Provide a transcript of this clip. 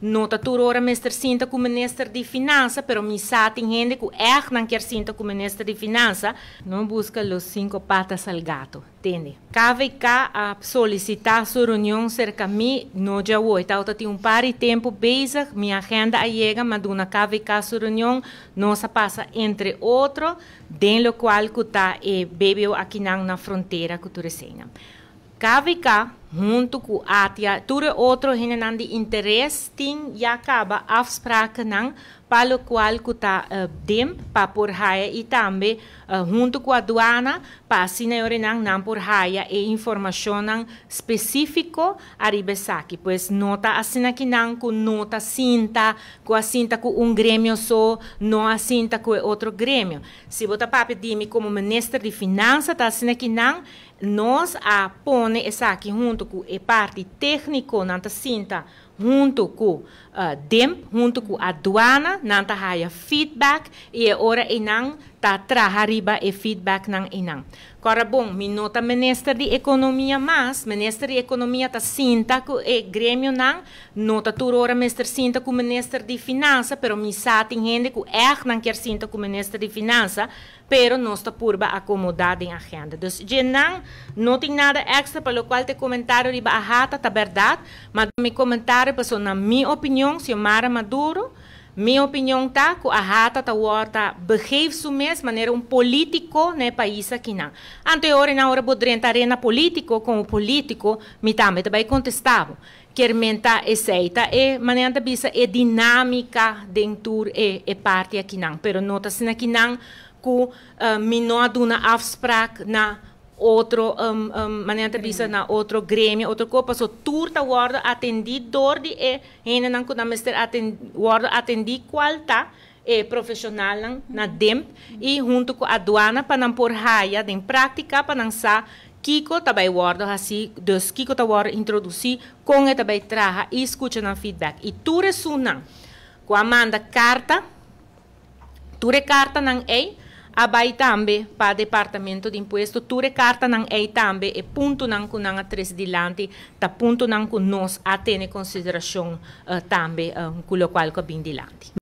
Nota turora mestre sinta como minister de finança, pero mi sat ingende ku ech nan quer sinta com minister de finança, non busca los cinco patas al gato, tende. Cave cá a solicitar sua reunião cerca mi no dia 8, alta tem um par de tempo beza, minha agenda llega mas uma cave cá sua reunião nossa passa entre outro, den lo qual que tá e eh, bebeu aqui na fronteira cuturesenha. Cave cá junto com a tudo outro não hinanandi interesse tem e acaba afspraken não para o qual kuta uh, eh, dem pa por haia e também uh, eh, junto com a aduana pa senhor não não por haia e informação não específico a aribesaki pois nota assina que não com nota cinta com a cinta com um grêmio só não a cinta com outro grêmio se bota papi dime como ministro de finanças tá assina que nan nós a pone essa aqui junto junto com a parte técnica nanta sinta junto com a uh, eh, DEMP, junto com a aduana, nanta raia feedback e agora e não ta trahariba e feedback ng inang. Corabong, minuta minister di ekonomiya mas, minister di ekonomiya ta sinta ku e gremio ng nota turora minister sinta ku minister di finansa, pero misating hindi ku ek nang kier sinta ku minister di finansa, pero nosta purba acomodada em agenda. Dus jenang, não tem nada extra, pelo qual te comentário riba ahata, ta verdade, mas mi comentário, pessoa, na minha opinião, se Mara Maduro, minha opinião tá que a rata tá orta behave-se mesmo maneira um político né país aqui na. Anterior na hora poderia entrar na político como político, me também também contestava quer menta aceita e maneira da bisa é dinâmica dentro e é parte aqui não, pero nota-se aqui não que uh, minha duna afsprak na outro um, um, maneira de na outro grêmio outro copa só turta guarda atendidor de e ainda não kuna mister atend guarda atendi qualta e profissional na, na DEMP e junto com a aduana para não pôr raia de prática para não sa Kiko também guarda assim dos Kiko tá guarda introduzir com e também traga e escuta na feedback e tu resuna com a manda carta tu re carta não é abai tambe pa departamento d'impuesto ture carta nan ei tambe e punto nan kun nan tres dilanti ta punto nan kun nos atene considerazione uh, tambe uh, eh, quello qual cabin dilanti